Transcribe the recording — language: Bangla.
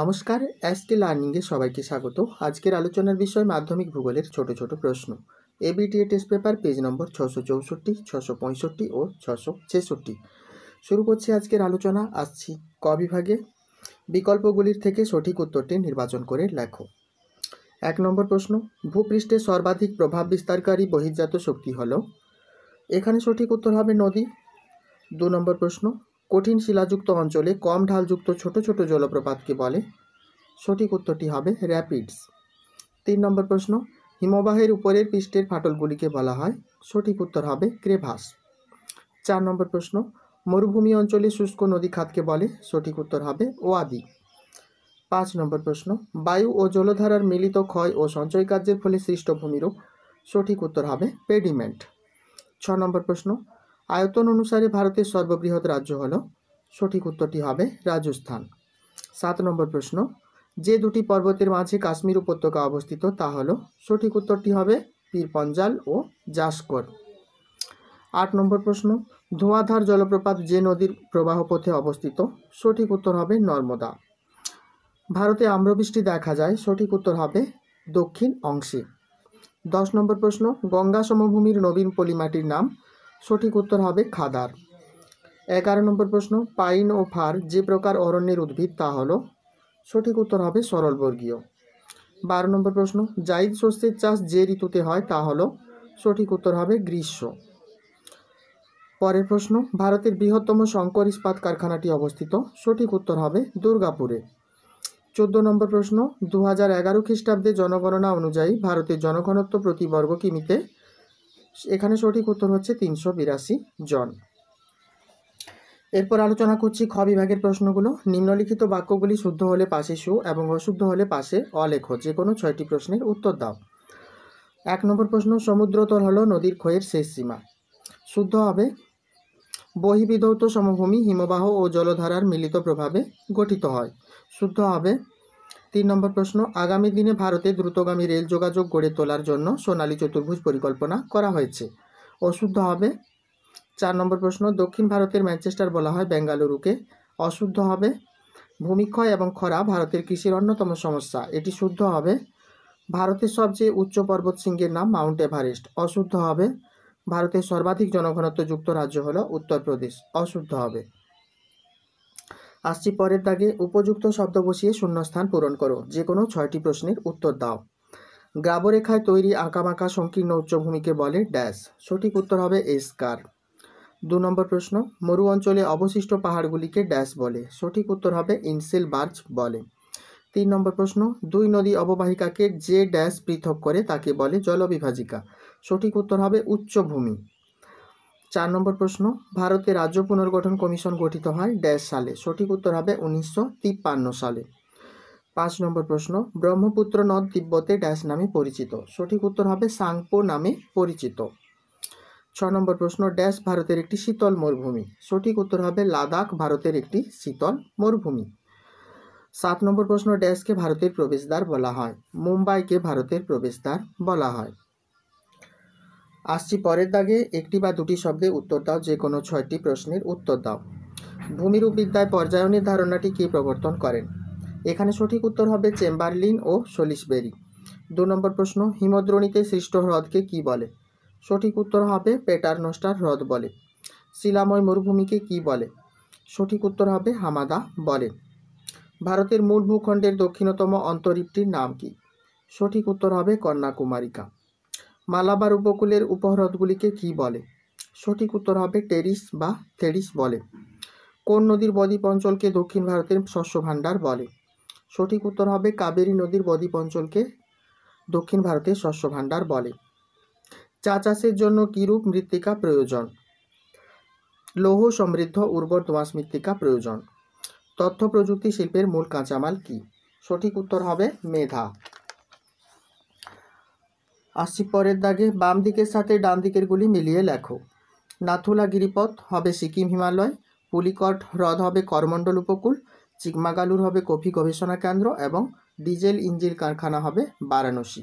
নমস্কার এসটি লার্নিংয়ে সবাইকে স্বাগত আজকের আলোচনার বিষয় মাধ্যমিক ভূগোলের ছোট ছোট প্রশ্ন এবিটিএ টেস্ট পেপার পেজ নম্বর ছশো চৌষট্টি ছশো পঁয়ষট্টি ও ছশো ছেষট্টি শুরু করছি আজকের আলোচনা আসছি ক বিভাগে বিকল্পগুলির থেকে সঠিক উত্তরটি নির্বাচন করে লেখো এক নম্বর প্রশ্ন ভূপৃষ্ঠে সর্বাধিক প্রভাব বিস্তারকারী বহির্জাত শক্তি হল এখানে সঠিক উত্তর হবে নদী দু নম্বর প্রশ্ন কঠিন শিলাযুক্ত অঞ্চলে কম ঢালযুক্ত ছোট ছোট জলপ্রপাতকে বলে সঠিক উত্তরটি হবে র্যাপিডস তিন নম্বর প্রশ্ন হিমবাহের উপরের পৃষ্ঠের ফাটলগুলিকে বলা হয় সঠিক উত্তর হবে ক্রেভাস চার নম্বর প্রশ্ন মরুভূমি অঞ্চলে শুষ্ক নদী খাতকে বলে সঠিক উত্তর হবে ওয়াদি পাঁচ নম্বর প্রশ্ন বায়ু ও জলধারার মিলিত ক্ষয় ও সঞ্চয় কার্যের ফলে সৃষ্ট ভূমিরূপ সঠিক উত্তর হবে পেডিমেন্ট ছ নম্বর প্রশ্ন আয়তন অনুসারে ভারতের সর্ববৃহৎ রাজ্য হল সঠিক উত্তরটি হবে রাজস্থান সাত নম্বর প্রশ্ন যে দুটি পর্বতের মাঝে কাশ্মীর উপত্যকা অবস্থিত তা হল সঠিক উত্তরটি হবে পীর পঞ্জাল ও জাসকর আট নম্বর প্রশ্ন ধোঁয়াধার জলপ্রপাত যে নদীর প্রবাহ পথে অবস্থিত সঠিক উত্তর হবে নর্মদা ভারতে আম্রবৃষ্টি দেখা যায় সঠিক উত্তর হবে দক্ষিণ অংশে দশ নম্বর প্রশ্ন গঙ্গা সমভূমির নবীন পলিমাটির নাম সঠিক উত্তর হবে খাদার এগারো নম্বর প্রশ্ন পাইন ও ফার যে প্রকার অরণ্যের উদ্ভিদ তা হল সঠিক উত্তর হবে সরলবর্গীয় বারো নম্বর প্রশ্ন জাইদ শস্যের চাষ যে ঋতুতে হয় তা হল সঠিক উত্তর হবে গ্রীষ্ম পরের প্রশ্ন ভারতের বৃহত্তম শঙ্কর ইস্পাত কারখানাটি অবস্থিত সঠিক উত্তর হবে দুর্গাপুরে চোদ্দ নম্বর প্রশ্ন দু হাজার এগারো খ্রিস্টাব্দে জনগণনা অনুযায়ী ভারতের জনঘনত্ব প্রতি বর্গ কিমিতে এখানে সঠিক উত্তর হচ্ছে তিনশো বিরাশি জন এরপর আলোচনা করছি খ বিভাগের প্রশ্নগুলো নিম্নলিখিত বাক্যগুলি শুদ্ধ হলে পাশে সু এবং অশুদ্ধ হলে পাশে অলেখ যে কোনো ছয়টি প্রশ্নের উত্তর দাও এক নম্বর প্রশ্ন সমুদ্রতল হলো নদীর ক্ষয়ের শেষ সীমা শুদ্ধ হবে বহিবিধৌত সমভূমি হিমবাহ ও জলধারার মিলিত প্রভাবে গঠিত হয় শুদ্ধ হবে তিন নম্বর প্রশ্ন আগামী দিনে ভারতে দ্রুতগামী রেল যোগাযোগ গড়ে তোলার জন্য সোনালী চতুর্ভুজ পরিকল্পনা করা হয়েছে অশুদ্ধ হবে চার নম্বর প্রশ্ন দক্ষিণ ভারতের ম্যানচেস্টার বলা হয় বেঙ্গালুরুকে অশুদ্ধ হবে ভূমিক্ষয় এবং খরা ভারতের কৃষির অন্যতম সমস্যা এটি শুদ্ধ হবে ভারতের সবচেয়ে উচ্চ পর্বত শৃঙ্গের নাম মাউন্ট এভারেস্ট অশুদ্ধ হবে ভারতের সর্বাধিক যুক্ত রাজ্য হল উত্তরপ্রদেশ অশুদ্ধ হবে আসছি পরের দাগে উপযুক্ত শব্দ বসিয়ে শূন্যস্থান পূরণ করো যে কোনো ছয়টি প্রশ্নের উত্তর দাও গ্রাবরেখায় তৈরি আঁকাবাঁকা সংকীর্ণ উচ্চভূমিকে বলে ড্যাশ সঠিক উত্তর হবে এসকার দু নম্বর প্রশ্ন মরু অঞ্চলে অবশিষ্ট পাহাড়গুলিকে ড্যাশ বলে সঠিক উত্তর হবে ইনসেল বার্চ বলে তিন নম্বর প্রশ্ন দুই নদী অববাহিকাকে যে ড্যাশ পৃথক করে তাকে বলে জলবিভাজিকা সঠিক উত্তর হবে উচ্চভূমি চার নম্বর প্রশ্ন ভারতে রাজ্য পুনর্গঠন কমিশন গঠিত হয় ড্যাশ সালে সঠিক উত্তর হবে উনিশশো সালে পাঁচ নম্বর প্রশ্ন ব্রহ্মপুত্র নদ তিব্বতে ড্যাশ নামে পরিচিত সঠিক উত্তর হবে সাংপো নামে পরিচিত ছ নম্বর প্রশ্ন ড্যাশ ভারতের একটি শীতল মরুভূমি সঠিক উত্তর হবে লাদাখ ভারতের একটি শীতল মরুভূমি সাত নম্বর প্রশ্ন ড্যাশকে ভারতের প্রবেশদ্বার বলা হয় মুম্বাইকে ভারতের প্রবেশদ্বার বলা হয় আসছি পরের দাগে একটি বা দুটি শব্দে উত্তর দাও যে কোনো ছয়টি প্রশ্নের উত্তর দাও ভূমিরূপ বিদ্যায় পর্যায়নের ধারণাটি কি প্রবর্তন করেন এখানে সঠিক উত্তর হবে চেম্বারলিন ও সলিসবেরি দু নম্বর প্রশ্ন হিমদ্রণীতে সৃষ্ট হ্রদকে কি বলে সঠিক উত্তর হবে পেটারনোস্টার হ্রদ বলে শিলাময় মরুভূমিকে কি বলে সঠিক উত্তর হবে হামাদা বলে ভারতের মূল ভূখণ্ডের দক্ষিণতম অন্তরীপটির নাম কি সঠিক উত্তর হবে কন্যাকুমারিকা মালাবার উপকূলের উপহ্রদগুলিকে কি বলে সঠিক উত্তর হবে টেরিস বা থেরিস বলে কোন নদীর বদ্বীপ অঞ্চলকে দক্ষিণ ভারতের শস্য ভাণ্ডার বলে সঠিক উত্তর হবে কাবেরী নদীর বদ্বীপ অঞ্চলকে দক্ষিণ ভারতের শস্য ভাণ্ডার বলে চা চাষের জন্য কীরূপ মৃত্তিকা প্রয়োজন লৌহ সমৃদ্ধ উর্বর দোঁয়াশ মৃত্তিকা প্রয়োজন তথ্য প্রযুক্তি শিল্পের মূল কাঁচামাল কি সঠিক উত্তর হবে মেধা আশি পরের দাগে বাম দিকের সাথে ডান দিকের গুলি মিলিয়ে লেখো নাথুলা গিরিপথ হবে সিকিম হিমালয় পুলিকট হ্রদ হবে করমণ্ডল উপকূল চিকমাগালুর হবে কফি গবেষণা কেন্দ্র এবং ডিজেল ইঞ্জিন কারখানা হবে বারাণসী